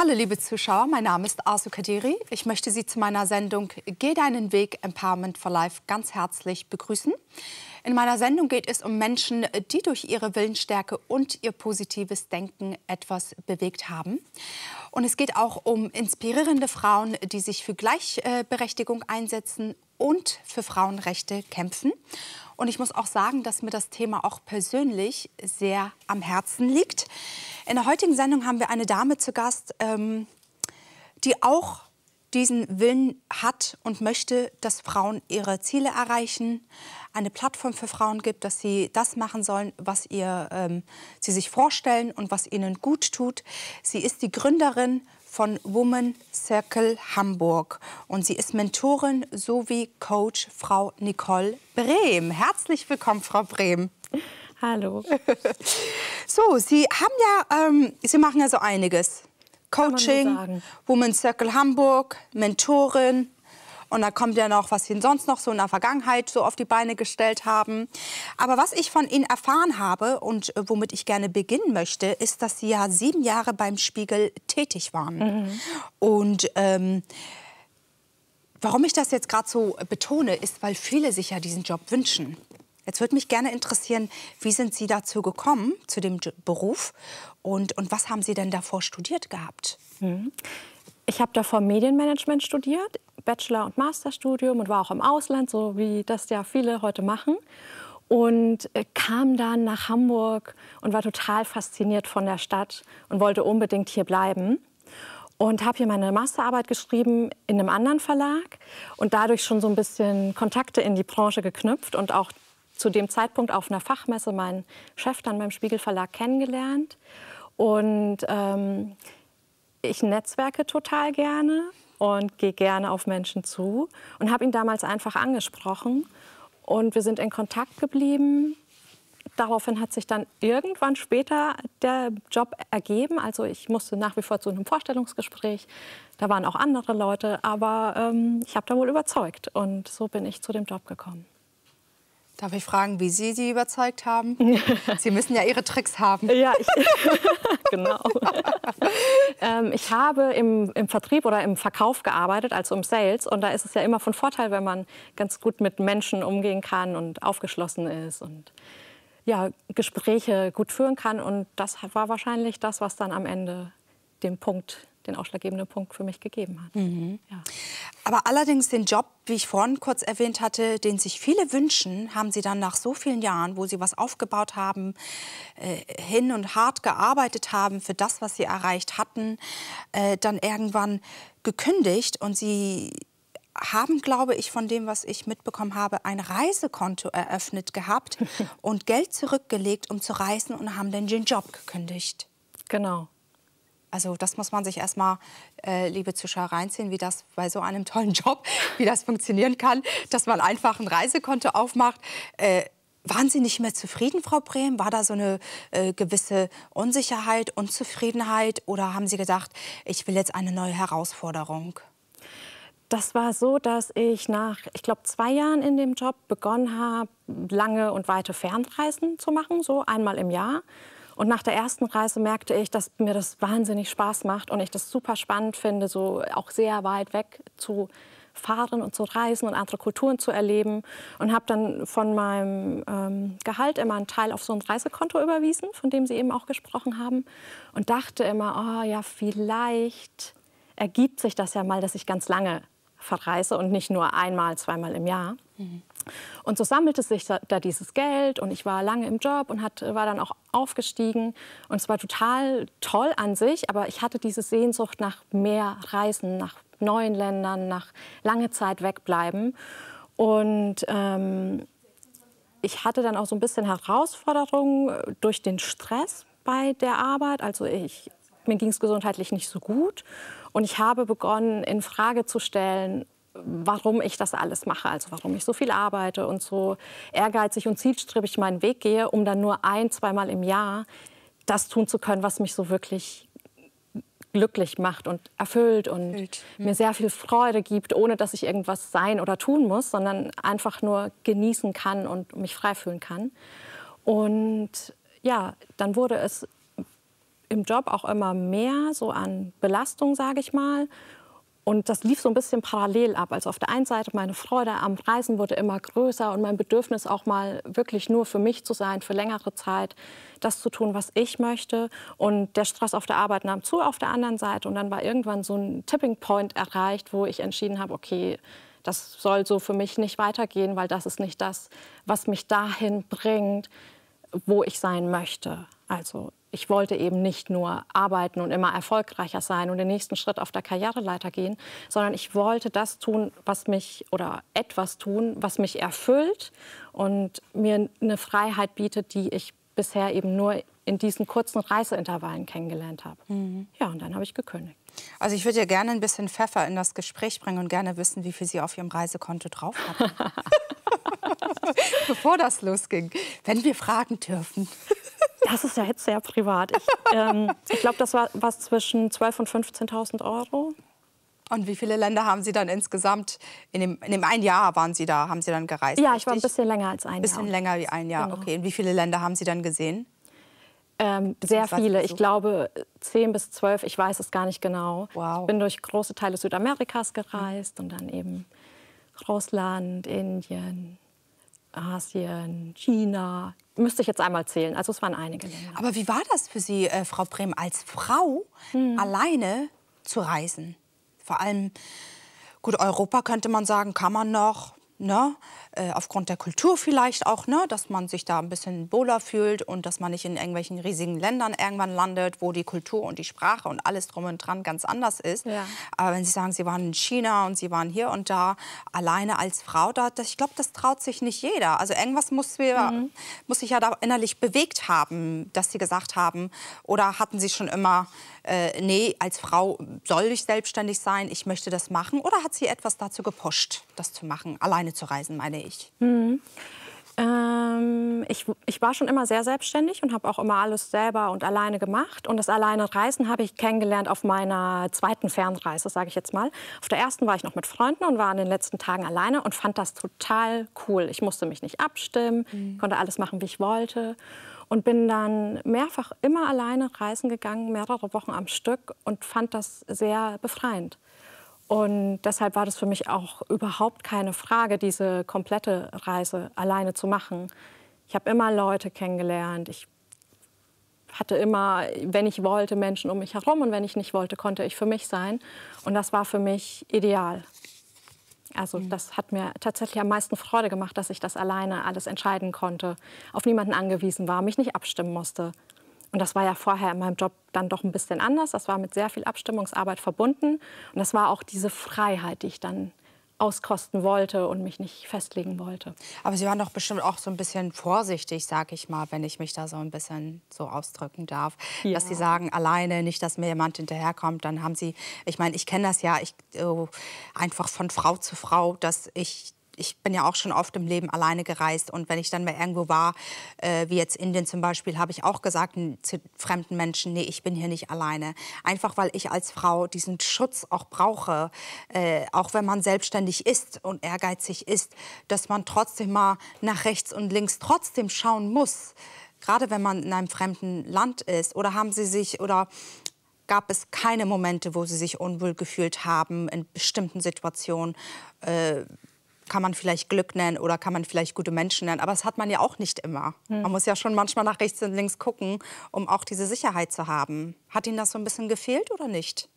Hallo liebe Zuschauer, mein Name ist Asu Kadiri. Ich möchte Sie zu meiner Sendung Geh deinen Weg Empowerment for Life ganz herzlich begrüßen. In meiner Sendung geht es um Menschen, die durch ihre Willensstärke und ihr positives Denken etwas bewegt haben. Und es geht auch um inspirierende Frauen, die sich für Gleichberechtigung einsetzen und für Frauenrechte kämpfen. Und ich muss auch sagen, dass mir das Thema auch persönlich sehr am Herzen liegt. In der heutigen Sendung haben wir eine Dame zu Gast, ähm, die auch diesen Willen hat und möchte, dass Frauen ihre Ziele erreichen, eine Plattform für Frauen gibt, dass sie das machen sollen, was ihr, ähm, sie sich vorstellen und was ihnen gut tut. Sie ist die Gründerin von Woman Circle Hamburg. Und sie ist Mentorin sowie Coach Frau Nicole Brehm. Herzlich willkommen, Frau Brehm. Hallo. so, Sie haben ja, ähm, Sie machen ja so einiges. Coaching, Woman Circle Hamburg, Mentorin, und da kommt ja noch, was sie sonst noch so in der Vergangenheit so auf die Beine gestellt haben. Aber was ich von ihnen erfahren habe und äh, womit ich gerne beginnen möchte, ist, dass sie ja sieben Jahre beim Spiegel tätig waren. Mhm. Und ähm, warum ich das jetzt gerade so betone, ist, weil viele sich ja diesen Job wünschen. Jetzt würde mich gerne interessieren, wie sind Sie dazu gekommen, zu dem Beruf? Und, und was haben Sie denn davor studiert gehabt? Mhm. Ich habe davor Medienmanagement studiert. Bachelor- und Masterstudium und war auch im Ausland, so wie das ja viele heute machen. Und äh, kam dann nach Hamburg und war total fasziniert von der Stadt und wollte unbedingt hier bleiben und habe hier meine Masterarbeit geschrieben in einem anderen Verlag und dadurch schon so ein bisschen Kontakte in die Branche geknüpft und auch zu dem Zeitpunkt auf einer Fachmesse meinen Chef dann beim Spiegel Verlag kennengelernt. Und ähm, ich netzwerke total gerne und gehe gerne auf Menschen zu und habe ihn damals einfach angesprochen und wir sind in Kontakt geblieben. Daraufhin hat sich dann irgendwann später der Job ergeben. Also ich musste nach wie vor zu einem Vorstellungsgespräch. Da waren auch andere Leute, aber ähm, ich habe da wohl überzeugt und so bin ich zu dem Job gekommen. Darf ich fragen, wie Sie sie überzeugt haben? sie müssen ja Ihre Tricks haben. Ja, ich, genau. ähm, ich habe im, im, Vertrieb oder im Verkauf gearbeitet, also im Sales. Und da ist es ja immer von Vorteil, wenn man ganz gut mit Menschen umgehen kann und aufgeschlossen ist und ja, Gespräche gut führen kann. Und das war wahrscheinlich das, was dann am Ende den Punkt den ausschlaggebenden Punkt für mich gegeben hat. Mhm. Ja. Aber allerdings den Job, wie ich vorhin kurz erwähnt hatte, den sich viele wünschen, haben Sie dann nach so vielen Jahren, wo Sie was aufgebaut haben, äh, hin und hart gearbeitet haben für das, was Sie erreicht hatten, äh, dann irgendwann gekündigt und Sie haben, glaube ich, von dem, was ich mitbekommen habe, ein Reisekonto eröffnet gehabt und Geld zurückgelegt, um zu reisen und haben dann den Job gekündigt. Genau. Also das muss man sich erstmal, äh, liebe Zuschauer, reinziehen, wie das bei so einem tollen Job, wie das funktionieren kann, dass man einfach ein Reisekonto aufmacht. Äh, waren Sie nicht mehr zufrieden, Frau Brehm? War da so eine äh, gewisse Unsicherheit, Unzufriedenheit oder haben Sie gedacht, ich will jetzt eine neue Herausforderung? Das war so, dass ich nach, ich glaube, zwei Jahren in dem Job begonnen habe, lange und weite Fernreisen zu machen, so einmal im Jahr. Und nach der ersten Reise merkte ich, dass mir das wahnsinnig Spaß macht und ich das super spannend finde, so auch sehr weit weg zu fahren und zu reisen und andere Kulturen zu erleben. Und habe dann von meinem ähm, Gehalt immer einen Teil auf so ein Reisekonto überwiesen, von dem Sie eben auch gesprochen haben. Und dachte immer, oh ja, vielleicht ergibt sich das ja mal, dass ich ganz lange verreise und nicht nur einmal, zweimal im Jahr. Mhm. Und so sammelte sich da, dieses Geld und ich war lange im Job und hat, war dann auch aufgestiegen. Und es war total toll an sich, aber ich hatte diese Sehnsucht nach mehr Reisen, nach neuen Ländern, nach lange Zeit wegbleiben. Und ähm, ich hatte dann auch so ein bisschen Herausforderungen äh, durch den Stress bei der Arbeit. Also ich, mir ging es gesundheitlich nicht so gut. Und ich habe begonnen, in Frage zu stellen, warum ich das alles mache, also warum ich so viel arbeite und so ehrgeizig und zielstrebig meinen Weg gehe, um dann nur ein, zweimal im Jahr das tun zu können, was mich so wirklich glücklich macht und erfüllt und erfüllt. Mhm. mir sehr viel Freude gibt, ohne dass ich irgendwas sein oder tun muss, sondern einfach nur genießen kann und mich frei fühlen kann. Und ja, dann wurde es im Job auch immer mehr so an Belastung, sage ich mal. Und das lief so ein bisschen parallel ab. Also auf der einen Seite meine Freude am Reisen wurde immer größer und mein Bedürfnis auch mal wirklich nur für mich zu sein, für längere Zeit, das zu tun, was ich möchte. Und der Stress auf der Arbeit nahm zu auf der anderen Seite. Und dann war irgendwann so ein Tipping Point erreicht, wo ich entschieden habe, okay, das soll so für mich nicht weitergehen, weil das ist nicht das, was mich dahin bringt, wo ich sein möchte. Also ich wollte eben nicht nur arbeiten und immer erfolgreicher sein und den nächsten Schritt auf der Karriereleiter gehen, sondern ich wollte das tun, was mich oder etwas tun, was mich erfüllt und mir eine Freiheit bietet, die ich bisher eben nur in diesen kurzen Reiseintervallen kennengelernt habe. Mhm. Ja, und dann habe ich gekündigt. Also ich würde ja gerne ein bisschen Pfeffer in das Gespräch bringen und gerne wissen, wie viel Sie auf Ihrem Reisekonto drauf hatten. Bevor das losging, wenn wir fragen dürfen. Das ist ja jetzt sehr privat. Ich, ähm, ich glaube, das war was zwischen 12.000 und 15.000 Euro. Und wie viele Länder haben Sie dann insgesamt, in dem, in dem ein Jahr waren Sie da, haben Sie dann gereist? Ja, ich war ein bisschen länger als ein Jahr. Ein bisschen länger wie ein Jahr, genau. okay. Und wie viele Länder haben Sie dann gesehen? Ähm, sehr viele. Ich glaube, zehn bis zwölf, ich weiß es gar nicht genau. Wow. Ich bin durch große Teile Südamerikas hm. gereist und dann eben Russland, Indien, Asien, China, müsste ich jetzt einmal zählen. Also es waren einige Länder. Aber wie war das für Sie, äh, Frau Brehm, als Frau mhm. alleine zu reisen? Vor allem, gut, Europa könnte man sagen, kann man noch, ne, äh, aufgrund der Kultur vielleicht auch, ne, dass man sich da ein bisschen wohler fühlt und dass man nicht in irgendwelchen riesigen Ländern irgendwann landet, wo die Kultur und die Sprache und alles drum und dran ganz anders ist. Ja. Aber wenn Sie sagen, Sie waren in China und Sie waren hier und da alleine als Frau, da, ich glaube, das traut sich nicht jeder. Also irgendwas muss, wir, mhm. muss sich ja da innerlich bewegt haben, dass Sie gesagt haben, oder hatten Sie schon immer äh, nee, als Frau soll ich selbstständig sein, ich möchte das machen? Oder hat sie etwas dazu gepusht, das zu machen, alleine zu reisen, meine ich? Mhm. Ähm, ich, ich war schon immer sehr selbstständig und habe auch immer alles selber und alleine gemacht. Und das alleine Reisen habe ich kennengelernt auf meiner zweiten Fernreise, sage ich jetzt mal. Auf der ersten war ich noch mit Freunden und war in den letzten Tagen alleine und fand das total cool. Ich musste mich nicht abstimmen, mhm. konnte alles machen, wie ich wollte. Und bin dann mehrfach immer alleine reisen gegangen, mehrere Wochen am Stück und fand das sehr befreiend. Und deshalb war das für mich auch überhaupt keine Frage, diese komplette Reise alleine zu machen. Ich habe immer Leute kennengelernt. Ich hatte immer, wenn ich wollte, Menschen um mich herum. Und wenn ich nicht wollte, konnte ich für mich sein. Und das war für mich ideal. Also mhm. das hat mir tatsächlich am meisten Freude gemacht, dass ich das alleine alles entscheiden konnte, auf niemanden angewiesen war, mich nicht abstimmen musste. Und das war ja vorher in meinem Job dann doch ein bisschen anders. Das war mit sehr viel Abstimmungsarbeit verbunden. Und das war auch diese Freiheit, die ich dann auskosten wollte und mich nicht festlegen wollte. Aber Sie waren doch bestimmt auch so ein bisschen vorsichtig, sag ich mal, wenn ich mich da so ein bisschen so ausdrücken darf, ja. dass Sie sagen, alleine, nicht, dass mir jemand hinterherkommt, dann haben Sie, ich meine, ich kenne das ja, ich, äh, einfach von Frau zu Frau, dass ich ich bin ja auch schon oft im Leben alleine gereist und wenn ich dann mal irgendwo war, äh, wie jetzt Indien zum Beispiel, habe ich auch gesagt zu fremden Menschen, nee, ich bin hier nicht alleine. Einfach weil ich als Frau diesen Schutz auch brauche, äh, auch wenn man selbstständig ist und ehrgeizig ist, dass man trotzdem mal nach rechts und links trotzdem schauen muss. Gerade wenn man in einem fremden Land ist. Oder haben Sie sich oder gab es keine Momente, wo Sie sich unwohl gefühlt haben in bestimmten Situationen? Äh, kann man vielleicht Glück nennen oder kann man vielleicht gute Menschen nennen. Aber das hat man ja auch nicht immer. Hm. Man muss ja schon manchmal nach rechts und links gucken, um auch diese Sicherheit zu haben. Hat Ihnen das so ein bisschen gefehlt oder nicht?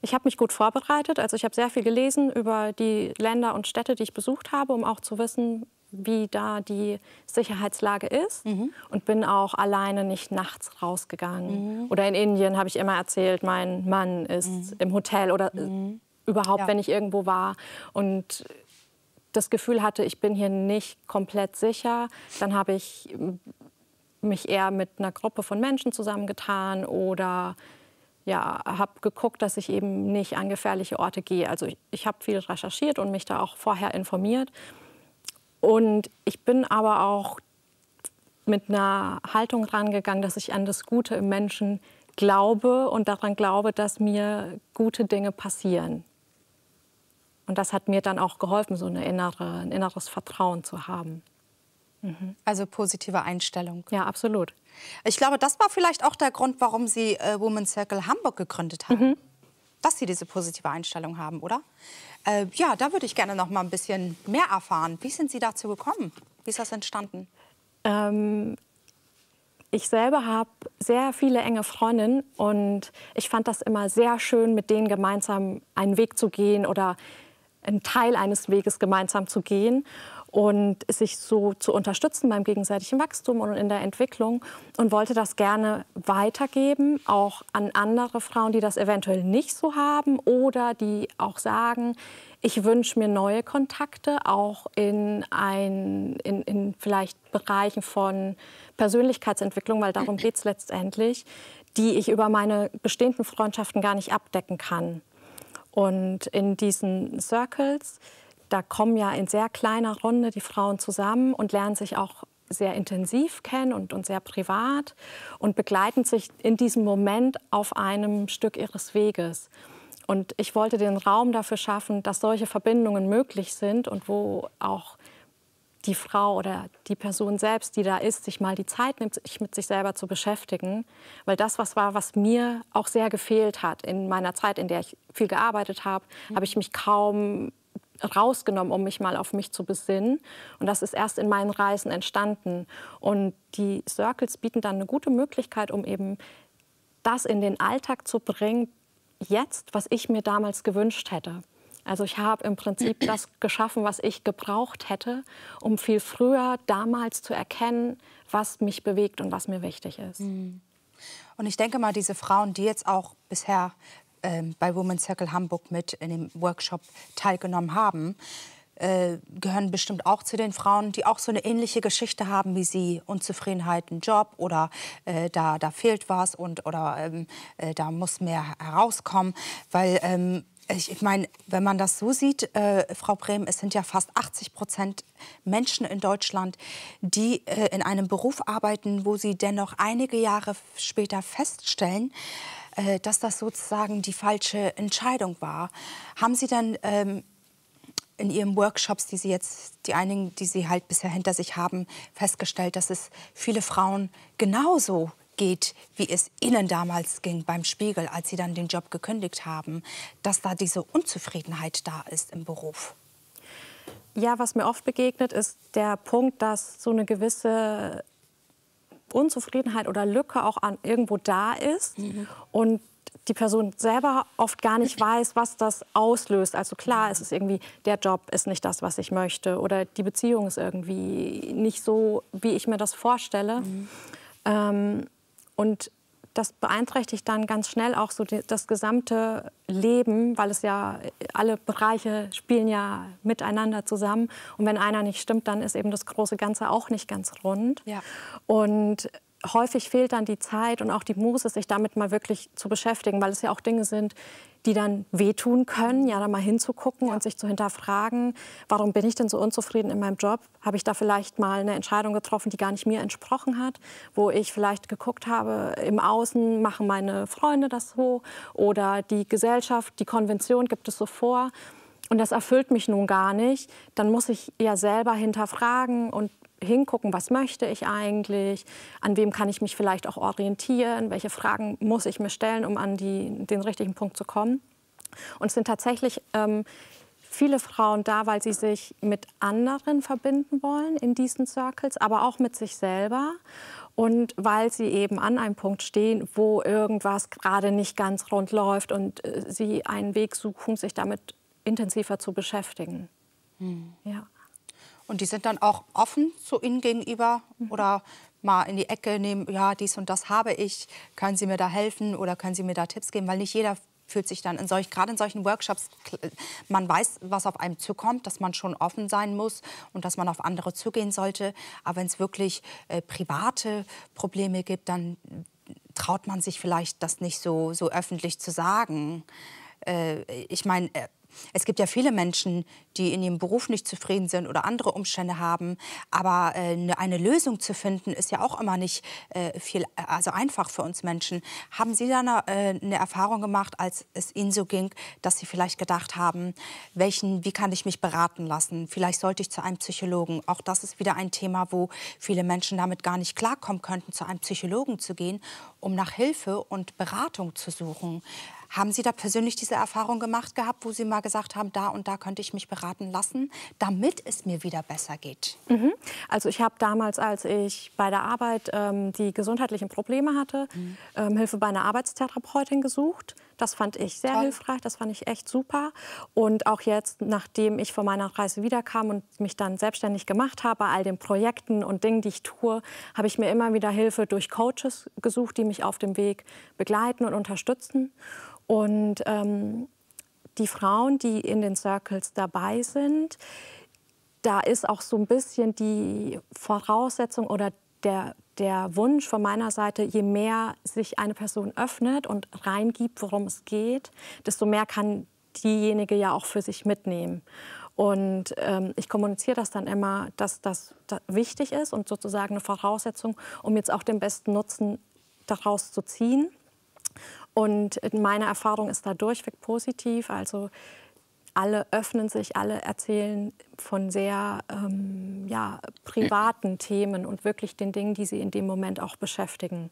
Ich habe mich gut vorbereitet. Also ich habe sehr viel gelesen über die Länder und Städte, die ich besucht habe, um auch zu wissen, wie da die Sicherheitslage ist mhm. und bin auch alleine nicht nachts rausgegangen. Mhm. Oder in Indien habe ich immer erzählt, mein Mann ist mhm. im Hotel oder mhm. überhaupt, ja. wenn ich irgendwo war. Und das Gefühl hatte, ich bin hier nicht komplett sicher, dann habe ich ähm, mich eher mit einer Gruppe von Menschen zusammengetan oder ja, habe geguckt, dass ich eben nicht an gefährliche Orte gehe. Also ich, ich habe viel recherchiert und mich da auch vorher informiert. Und ich bin aber auch mit einer Haltung rangegangen, dass ich an das Gute im Menschen glaube und daran glaube, dass mir gute Dinge passieren. Und das hat mir dann auch geholfen, so eine innere, ein inneres Vertrauen zu haben. Mhm. Also positive Einstellung. Ja, absolut. Ich glaube, das war vielleicht auch der Grund, warum Sie äh, Women's Circle Hamburg gegründet haben. Mhm. Dass Sie diese positive Einstellung haben, oder? Äh, ja, da würde ich gerne noch mal ein bisschen mehr erfahren. Wie sind Sie dazu gekommen? Wie ist das entstanden? Ähm, ich selber habe sehr viele enge Freundinnen und ich fand das immer sehr schön, mit denen gemeinsam einen Weg zu gehen oder einen Teil eines Weges gemeinsam zu gehen und sich so zu unterstützen beim gegenseitigen Wachstum und in der Entwicklung und wollte das gerne weitergeben, auch an andere Frauen, die das eventuell nicht so haben oder die auch sagen, ich wünsche mir neue Kontakte, auch in, ein, in, in vielleicht Bereichen von Persönlichkeitsentwicklung, weil darum geht es letztendlich, die ich über meine bestehenden Freundschaften gar nicht abdecken kann. Und in diesen Circles, da kommen ja in sehr kleiner Runde die Frauen zusammen und lernen sich auch sehr intensiv kennen und, und sehr privat und begleiten sich in diesem Moment auf einem Stück ihres Weges. Und ich wollte den Raum dafür schaffen, dass solche Verbindungen möglich sind und wo auch die Frau oder die Person selbst, die da ist, sich mal die Zeit nimmt, sich mit sich selber zu beschäftigen. Weil das was war, was mir auch sehr gefehlt hat. In meiner Zeit, in der ich viel gearbeitet habe, mhm. habe ich mich kaum rausgenommen, um mich mal auf mich zu besinnen. Und das ist erst in meinen Reisen entstanden. Und die Circles bieten dann eine gute Möglichkeit, um eben das in den Alltag zu bringen, jetzt, was ich mir damals gewünscht hätte. Also ich habe im Prinzip das geschaffen, was ich gebraucht hätte, um viel früher damals zu erkennen, was mich bewegt und was mir wichtig ist. Mhm. Und ich denke mal, diese Frauen, die jetzt auch bisher ähm, bei Women's Circle Hamburg mit in dem Workshop teilgenommen haben, äh, gehören bestimmt auch zu den Frauen, die auch so eine ähnliche Geschichte haben wie sie. Unzufriedenheit im Job oder äh, da, da fehlt was und, oder ähm, äh, da muss mehr herauskommen. Weil ähm, ich meine, wenn man das so sieht, äh, Frau Brehm, es sind ja fast 80 Prozent Menschen in Deutschland, die äh, in einem Beruf arbeiten, wo sie dennoch einige Jahre später feststellen, äh, dass das sozusagen die falsche Entscheidung war. Haben Sie dann ähm, in Ihren Workshops, die Sie jetzt, die einigen, die Sie halt bisher hinter sich haben, festgestellt, dass es viele Frauen genauso geht, wie es Ihnen damals ging beim Spiegel, als Sie dann den Job gekündigt haben, dass da diese Unzufriedenheit da ist im Beruf? Ja, was mir oft begegnet, ist der Punkt, dass so eine gewisse Unzufriedenheit oder Lücke auch an, irgendwo da ist mhm. und die Person selber oft gar nicht weiß, was das auslöst. Also klar, es ist irgendwie, der Job ist nicht das, was ich möchte oder die Beziehung ist irgendwie nicht so, wie ich mir das vorstelle. Mhm. Ähm, und das beeinträchtigt dann ganz schnell auch so das gesamte Leben, weil es ja alle Bereiche spielen ja miteinander zusammen. Und wenn einer nicht stimmt, dann ist eben das große Ganze auch nicht ganz rund. Ja. Und häufig fehlt dann die Zeit und auch die Muße, sich damit mal wirklich zu beschäftigen, weil es ja auch Dinge sind, die dann wehtun können, ja, da mal hinzugucken ja. und sich zu hinterfragen, warum bin ich denn so unzufrieden in meinem Job? Habe ich da vielleicht mal eine Entscheidung getroffen, die gar nicht mir entsprochen hat, wo ich vielleicht geguckt habe, im Außen machen meine Freunde das so oder die Gesellschaft, die Konvention gibt es so vor und das erfüllt mich nun gar nicht, dann muss ich ja selber hinterfragen und hingucken, was möchte ich eigentlich, an wem kann ich mich vielleicht auch orientieren, welche Fragen muss ich mir stellen, um an die, den richtigen Punkt zu kommen. Und es sind tatsächlich ähm, viele Frauen da, weil sie sich mit anderen verbinden wollen in diesen Circles, aber auch mit sich selber und weil sie eben an einem Punkt stehen, wo irgendwas gerade nicht ganz rund läuft und äh, sie einen Weg suchen, sich damit intensiver zu beschäftigen. Hm. Ja. Und die sind dann auch offen zu Ihnen gegenüber mhm. oder mal in die Ecke nehmen, ja, dies und das habe ich, können Sie mir da helfen oder können Sie mir da Tipps geben, weil nicht jeder fühlt sich dann in solch, gerade in solchen Workshops, man weiß, was auf einem zukommt, dass man schon offen sein muss und dass man auf andere zugehen sollte. Aber wenn es wirklich äh, private Probleme gibt, dann traut man sich vielleicht, das nicht so, so öffentlich zu sagen. Äh, ich meine, äh, es gibt ja viele Menschen, die in ihrem Beruf nicht zufrieden sind oder andere Umstände haben. Aber äh, ne, eine Lösung zu finden, ist ja auch immer nicht äh, viel, äh, also einfach für uns Menschen. Haben Sie da eine, äh, eine, Erfahrung gemacht, als es Ihnen so ging, dass Sie vielleicht gedacht haben, welchen, wie kann ich mich beraten lassen? Vielleicht sollte ich zu einem Psychologen. Auch das ist wieder ein Thema, wo viele Menschen damit gar nicht klarkommen könnten, zu einem Psychologen zu gehen, um nach Hilfe und Beratung zu suchen. Haben Sie da persönlich diese Erfahrung gemacht gehabt, wo Sie mal gesagt haben, da und da könnte ich mich beraten lassen, damit es mir wieder besser geht? Mhm. Also ich habe damals, als ich bei der Arbeit ähm, die gesundheitlichen Probleme hatte, mhm. ähm, Hilfe bei einer Arbeitstherapeutin gesucht. Das fand ich sehr Toll. hilfreich, das fand ich echt super. Und auch jetzt, nachdem ich von meiner Reise wiederkam und mich dann selbstständig gemacht habe, bei all den Projekten und Dingen, die ich tue, habe ich mir immer wieder Hilfe durch Coaches gesucht, die mich auf dem Weg begleiten und unterstützen. Und ähm, die Frauen, die in den Circles dabei sind, da ist auch so ein bisschen die Voraussetzung oder der, der Wunsch von meiner Seite, je mehr sich eine Person öffnet und reingibt, worum es geht, desto mehr kann diejenige ja auch für sich mitnehmen. Und ähm, ich kommuniziere das dann immer, dass das da wichtig ist und sozusagen eine Voraussetzung, um jetzt auch den besten Nutzen daraus zu ziehen. Und meine Erfahrung ist da durchweg positiv. Also alle öffnen sich, alle erzählen von sehr ähm, ja, privaten Themen und wirklich den Dingen, die sie in dem Moment auch beschäftigen.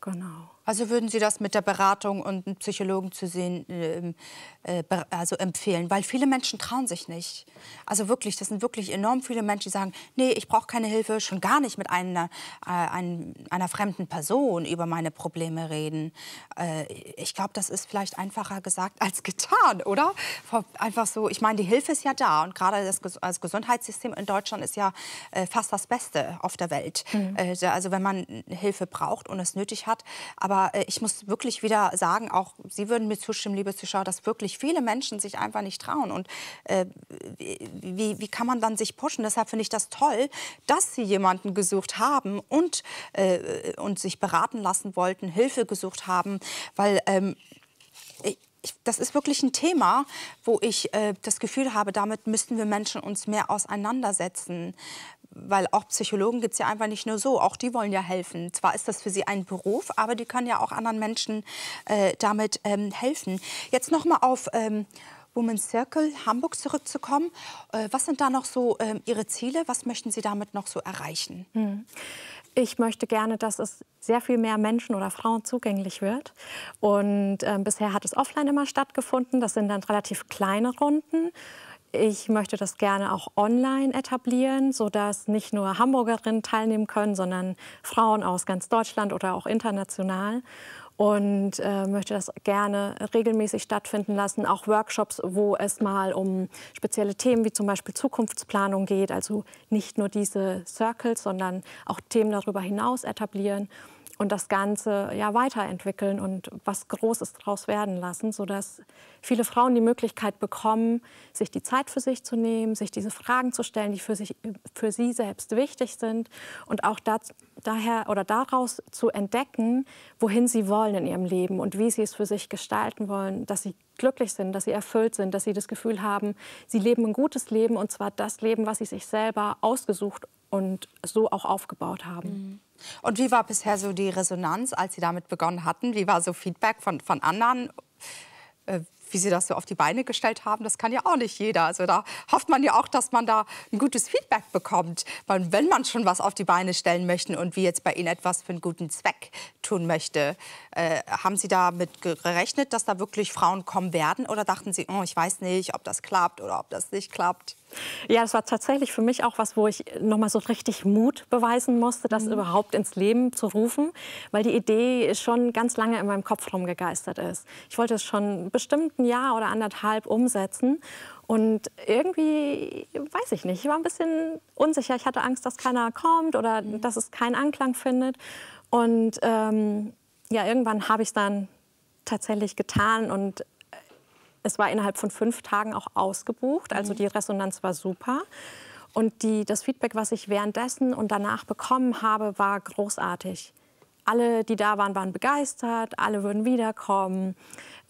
Genau. Also würden Sie das mit der Beratung und einem Psychologen zu sehen ähm, äh, also empfehlen? Weil viele Menschen trauen sich nicht. Also wirklich, das sind wirklich enorm viele Menschen, die sagen, nee, ich brauche keine Hilfe, schon gar nicht mit einer, äh, ein, einer fremden Person über meine Probleme reden. Äh, ich glaube, das ist vielleicht einfacher gesagt als getan, oder? Einfach so, ich meine, die Hilfe ist ja da und gerade das, das Gesundheitssystem in Deutschland ist ja äh, fast das Beste auf der Welt. Mhm. Äh, also wenn man Hilfe braucht und es nötig hat, aber aber äh, ich muss wirklich wieder sagen, auch Sie würden mir zustimmen, liebe Zuschauer, dass wirklich viele Menschen sich einfach nicht trauen. Und äh, wie, wie kann man dann sich pushen? Deshalb finde ich das toll, dass Sie jemanden gesucht haben und, äh, und sich beraten lassen wollten, Hilfe gesucht haben. Weil ähm, das ist wirklich ein Thema, wo ich äh, das Gefühl habe, damit müssten wir Menschen uns mehr auseinandersetzen. Weil auch Psychologen gibt es ja einfach nicht nur so. Auch die wollen ja helfen. Zwar ist das für sie ein Beruf, aber die können ja auch anderen Menschen äh, damit ähm, helfen. Jetzt noch mal auf ähm, Women's Circle Hamburg zurückzukommen. Äh, was sind da noch so ähm, Ihre Ziele? Was möchten Sie damit noch so erreichen? Hm ich möchte gerne, dass es sehr viel mehr Menschen oder Frauen zugänglich wird. Und äh, bisher hat es offline immer stattgefunden. Das sind dann relativ kleine Runden. Ich möchte das gerne auch online etablieren, sodass nicht nur Hamburgerinnen teilnehmen können, sondern Frauen aus ganz Deutschland oder auch international und äh, möchte das gerne regelmäßig stattfinden lassen. Auch Workshops, wo es mal um spezielle Themen wie zum Beispiel Zukunftsplanung geht. Also nicht nur diese Circles, sondern auch Themen darüber hinaus etablieren und das Ganze ja weiterentwickeln und was Großes daraus werden lassen, sodass viele Frauen die Möglichkeit bekommen, sich die Zeit für sich zu nehmen, sich diese Fragen zu stellen, die für, sich, für sie selbst wichtig sind und auch das, daher oder daraus zu entdecken, wohin sie wollen in ihrem Leben und wie sie es für sich gestalten wollen, dass sie glücklich sind, dass sie erfüllt sind, dass sie das Gefühl haben, sie leben ein gutes Leben und zwar das Leben, was sie sich selber ausgesucht und so auch aufgebaut haben. Mhm. Und wie war bisher so die Resonanz, als Sie damit begonnen hatten? Wie war so Feedback von, von anderen? Äh, wie Sie das so auf die Beine gestellt haben, das kann ja auch nicht jeder. Also da hofft man ja auch, dass man da ein gutes Feedback bekommt, weil wenn man schon was auf die Beine stellen möchte und wie jetzt bei Ihnen etwas für einen guten Zweck tun möchte. Äh, haben Sie damit gerechnet, dass da wirklich Frauen kommen werden oder dachten Sie, oh, ich weiß nicht, ob das klappt oder ob das nicht klappt? Ja, das war tatsächlich für mich auch was, wo ich nochmal so richtig Mut beweisen musste, das mhm. überhaupt ins Leben zu rufen, weil die Idee schon ganz lange in meinem Kopf rumgegeistert ist. Ich wollte es schon bestimmt ein Jahr oder anderthalb umsetzen und irgendwie, weiß ich nicht, ich war ein bisschen unsicher. Ich hatte Angst, dass keiner kommt oder mhm. dass es keinen Anklang findet. Und ähm, ja, irgendwann habe ich es dann tatsächlich getan und es war innerhalb von fünf Tagen auch ausgebucht. Also mhm. die Resonanz war super. Und die, das Feedback, was ich währenddessen und danach bekommen habe, war großartig alle, die da waren, waren begeistert, alle würden wiederkommen.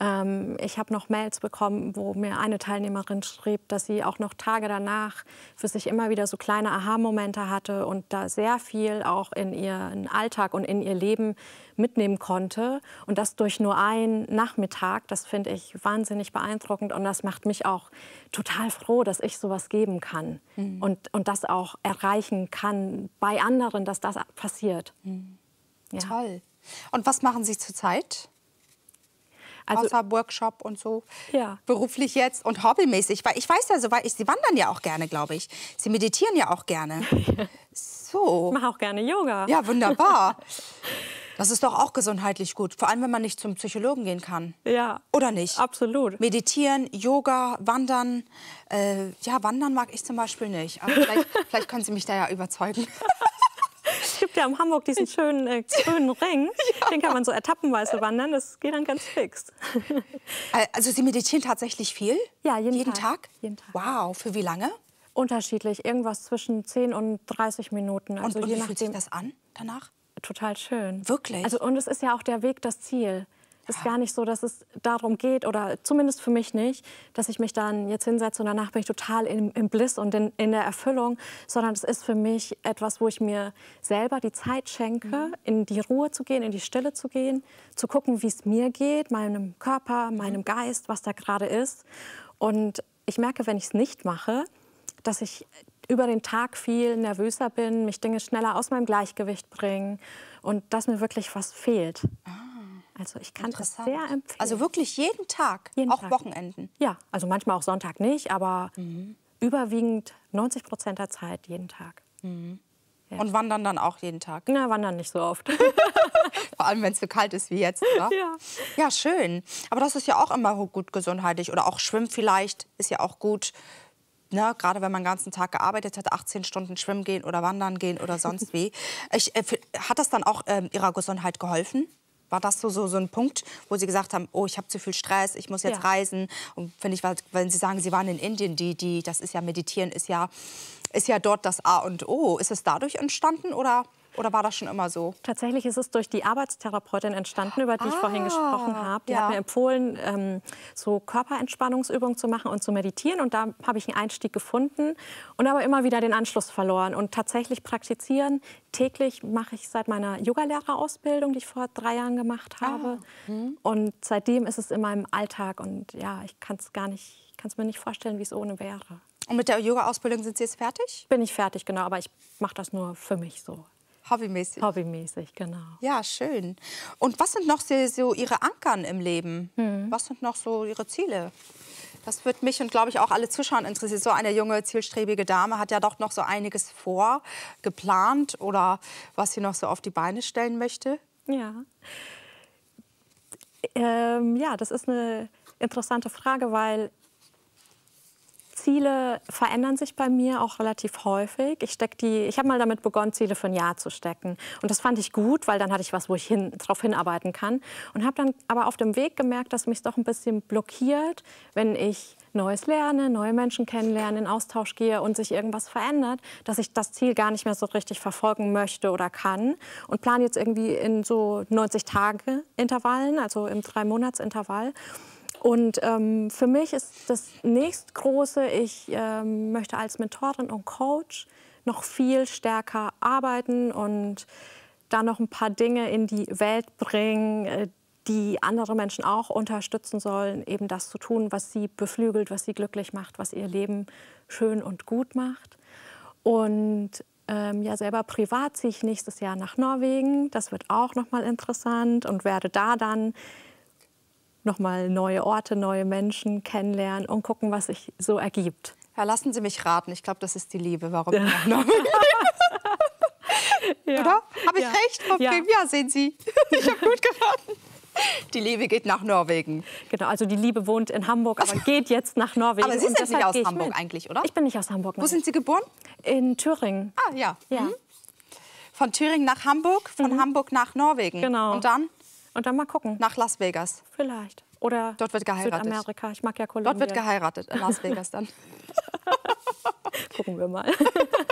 Ähm, ich habe noch Mails bekommen, wo mir eine Teilnehmerin schrieb, dass sie auch noch Tage danach für sich immer wieder so kleine Aha-Momente hatte und da sehr viel auch in ihren Alltag und in ihr Leben mitnehmen konnte. Und das durch nur einen Nachmittag, das finde ich wahnsinnig beeindruckend und das macht mich auch total froh, dass ich sowas geben kann mhm. und, und das auch erreichen kann bei anderen, dass das passiert. Mhm. Ja. Toll. Und was machen Sie zurzeit? Also, Außer Workshop und so. Ja. Beruflich jetzt und hobbymäßig. Weil ich weiß ja, so, weil ich, Sie wandern ja auch gerne, glaube ich. Sie meditieren ja auch gerne. So. Ich mache auch gerne Yoga. Ja, wunderbar. Das ist doch auch gesundheitlich gut. Vor allem, wenn man nicht zum Psychologen gehen kann. Ja. Oder nicht? Absolut. Meditieren, Yoga, Wandern. Äh, ja, Wandern mag ich zum Beispiel nicht. Aber vielleicht, vielleicht können Sie mich da ja überzeugen gibt ja in Hamburg diesen schönen äh, grünen Ring. Ja. Den kann man so ertappenweise wandern. Das geht dann ganz fix. also Sie meditieren tatsächlich viel? Ja, jeden, jeden Tag. Tag. Jeden Tag. Wow, für wie lange? Unterschiedlich, irgendwas zwischen 10 und 30 Minuten. Also und, und je nachdem, wie fühlt sich das an danach? Total schön. Wirklich? Also, und es ist ja auch der Weg das Ziel. Es ist gar nicht so, dass es darum geht, oder zumindest für mich nicht, dass ich mich dann jetzt hinsetze und danach bin ich total im, im Bliss und in, in, der Erfüllung, sondern es ist für mich etwas, wo ich mir selber die Zeit schenke, mhm. in die Ruhe zu gehen, in die Stille zu gehen, zu gucken, wie es mir geht, meinem Körper, meinem mhm. Geist, was da gerade ist. Und ich merke, wenn ich es nicht mache, dass ich über den Tag viel nervöser bin, mich Dinge schneller aus meinem Gleichgewicht bringen und dass mir wirklich was fehlt. Ah. Also ich kann das sehr empfehlen. Also wirklich jeden Tag, jeden auch Tag. Wochenenden? Ja, also manchmal auch Sonntag nicht, aber mhm. überwiegend 90 Prozent der Zeit jeden Tag. Mhm. Ja. Und wandern dann auch jeden Tag? Na, wandern nicht so oft. Vor allem, wenn es so kalt ist wie jetzt, oder? Ja. Ja, schön. Aber das ist ja auch immer gut gesundheitlich. Oder auch Schwimmen vielleicht ist ja auch gut. Ne, gerade wenn man den ganzen Tag gearbeitet hat, 18 Stunden schwimmen gehen oder wandern gehen oder sonst wie. Ich, äh, hat das dann auch äh, Ihrer Gesundheit geholfen? war das so, so, so ein Punkt, wo Sie gesagt haben, oh, ich habe zu viel Stress, ich muss jetzt ja. reisen? Und finde ich, wenn Sie sagen, Sie waren in Indien, die, die, das ist ja Meditieren, ist ja, ist ja dort das A und O. Ist es dadurch entstanden oder? Oder war das schon immer so? Tatsächlich ist es durch die Arbeitstherapeutin entstanden, über die ah, ich vorhin ah, gesprochen habe. Die ja. hat mir empfohlen, ähm, so Körperentspannungsübungen zu machen und zu meditieren. Und da habe ich einen Einstieg gefunden und aber immer wieder den Anschluss verloren. Und tatsächlich praktizieren täglich mache ich seit meiner Yogalehrerausbildung, die ich vor drei Jahren gemacht ah, habe. Ah, hm. Und seitdem ist es in meinem Alltag. Und ja, ich kann es gar nicht, kann es mir nicht vorstellen, wie es ohne wäre. Und mit der Yoga-Ausbildung sind Sie jetzt fertig? Bin ich fertig, genau, aber ich mache das nur für mich so. Hobbymäßig. Hobbymäßig, genau. Ja, schön. Und was sind noch so, Ihre Ankern im Leben? Mhm. Was sind noch so Ihre Ziele? Das wird mich und glaube ich auch alle Zuschauer interessieren. So eine junge, zielstrebige Dame hat ja doch noch so einiges vor, geplant oder was sie noch so auf die Beine stellen möchte. Ja. Ähm, ja, das ist eine interessante Frage, weil Ziele verändern sich bei mir auch relativ häufig. Ich steck die, ich habe mal damit begonnen, Ziele für ein Jahr zu stecken. Und das fand ich gut, weil dann hatte ich was, wo ich hin, drauf hinarbeiten kann. Und habe dann aber auf dem Weg gemerkt, dass mich doch ein bisschen blockiert, wenn ich Neues lerne, neue Menschen kennenlerne, in Austausch gehe und sich irgendwas verändert, dass ich das Ziel gar nicht mehr so richtig verfolgen möchte oder kann und plane jetzt irgendwie in so 90 Tage Intervallen, also im drei Monats Intervall und ähm, für mich ist das nächstgroße, ich ähm, möchte als Mentorin und Coach noch viel stärker arbeiten und da noch ein paar Dinge in die Welt bringen, äh, die andere Menschen auch unterstützen sollen, eben das zu tun, was sie beflügelt, was sie glücklich macht, was ihr Leben schön und gut macht. Und ähm, ja, selber privat ziehe ich nächstes Jahr nach Norwegen. Das wird auch nochmal interessant und werde da dann nochmal neue Orte, neue Menschen kennenlernen und gucken, was sich so ergibt. Ja, lassen Sie mich raten. Ich glaube, das ist die Liebe. Warum? Ja. ja. Oder? Habe ich ja. recht? Okay. Ja. ja, sehen Sie. Ich habe gut geraten. Die Liebe geht nach Norwegen. Genau, also die Liebe wohnt in Hamburg, aber also- geht jetzt nach Norwegen. Aber Sie sind nicht aus Hamburg mit. eigentlich, oder? Ich bin nicht aus Hamburg. Wo sind Sie geboren? In Thüringen. Ah, ja. ja. Mhm. Von Thüringen nach Hamburg, von mhm. Hamburg nach Norwegen. Genau. Und dann? Und dann mal gucken. Nach Las Vegas. Vielleicht. Oder Dort wird geheiratet. Südamerika. Ich mag ja Kolumbien. Dort wird geheiratet, in Las Vegas dann. gucken wir mal.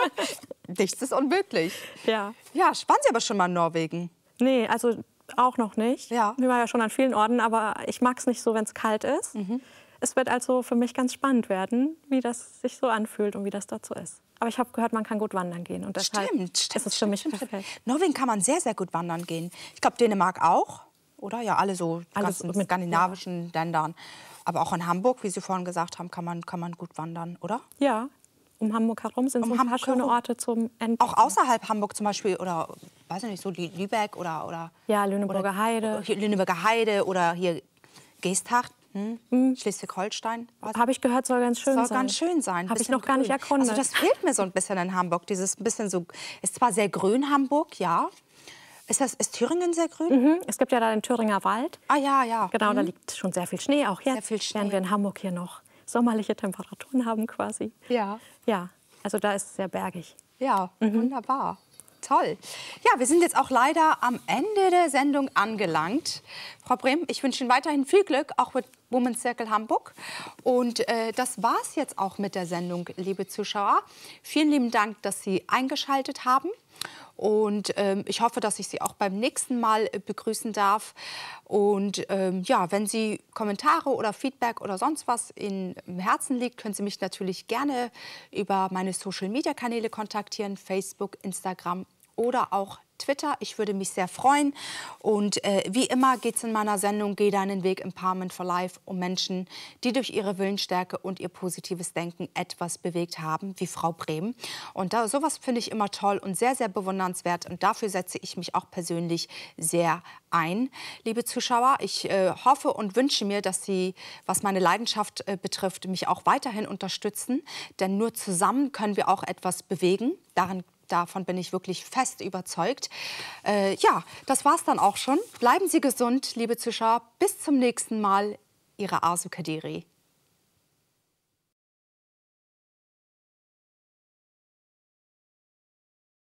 Nichts ist unmöglich. Ja. Ja, spannen Sie aber schon mal in Norwegen. Nee, also auch noch nicht. Ja. Wir waren ja schon an vielen Orten, aber ich mag es nicht so, wenn es kalt ist. Mhm. Es wird also für mich ganz spannend werden, wie das sich so anfühlt und wie das dazu ist. Aber ich habe gehört, man kann gut wandern gehen. Und stimmt, stimmt. Ist es für mich stimmt, perfekt. Norwegen kann man sehr, sehr gut wandern gehen. Ich glaube, Dänemark auch oder? Ja, alle so Alles ganzen mit, skandinavischen ja. Ländern. Aber auch in Hamburg, wie Sie vorhin gesagt haben, kann man, kann man gut wandern, oder? Ja, um Hamburg herum sind um so ein paar schöne Orte zum Entdecken. Auch außerhalb Hamburg zum Beispiel oder, weiß ich nicht, so Lübeck oder... oder ja, Lüneburger oder, Heide. Lüneburger Heide oder hier Geesthacht. Hm? Mhm. Schleswig-Holstein. Habe ich gehört, soll ganz schön soll sein. Soll ganz schön sein. Habe ich noch grün. gar nicht also erkundet. Also das fehlt mir so ein bisschen in Hamburg. Dieses bisschen so, ist zwar sehr grün Hamburg, ja, ist, das, ist Thüringen sehr grün? Mhm, es gibt ja da den Thüringer Wald. Ah ja, ja. Genau, mhm. da liegt schon sehr viel Schnee. Auch jetzt sehr viel Schnee. werden wir in Hamburg hier noch sommerliche Temperaturen haben quasi. Ja. Ja, also da ist es sehr bergig. Ja, mhm. wunderbar. Toll. Ja, wir sind jetzt auch leider am Ende der Sendung angelangt. Frau Brehm, ich wünsche Ihnen weiterhin viel Glück, auch mit Women's Circle Hamburg. Und äh, das war es jetzt auch mit der Sendung, liebe Zuschauer. Vielen lieben Dank, dass Sie eingeschaltet haben. Und ähm, ich hoffe, dass ich Sie auch beim nächsten Mal äh, begrüßen darf. Und ähm, ja, wenn Sie Kommentare oder Feedback oder sonst was in, im Herzen liegt, können Sie mich natürlich gerne über meine Social-Media-Kanäle kontaktieren, Facebook, Instagram oder auch Twitter. Ich würde mich sehr freuen. Und äh, wie immer geht es in meiner Sendung Geh deinen Weg Empowerment for Life um Menschen, die durch ihre Willensstärke und ihr positives Denken etwas bewegt haben, wie Frau Brehm. Und da, sowas finde ich immer toll und sehr, sehr bewundernswert. Und dafür setze ich mich auch persönlich sehr ein. Liebe Zuschauer, ich äh, hoffe und wünsche mir, dass Sie, was meine Leidenschaft äh, betrifft, mich auch weiterhin unterstützen. Denn nur zusammen können wir auch etwas bewegen. Daran Davon bin ich wirklich fest überzeugt. Äh, ja, das war's dann auch schon. Bleiben Sie gesund, liebe Zuschauer. Bis zum nächsten Mal. Ihre Asu Kadiri.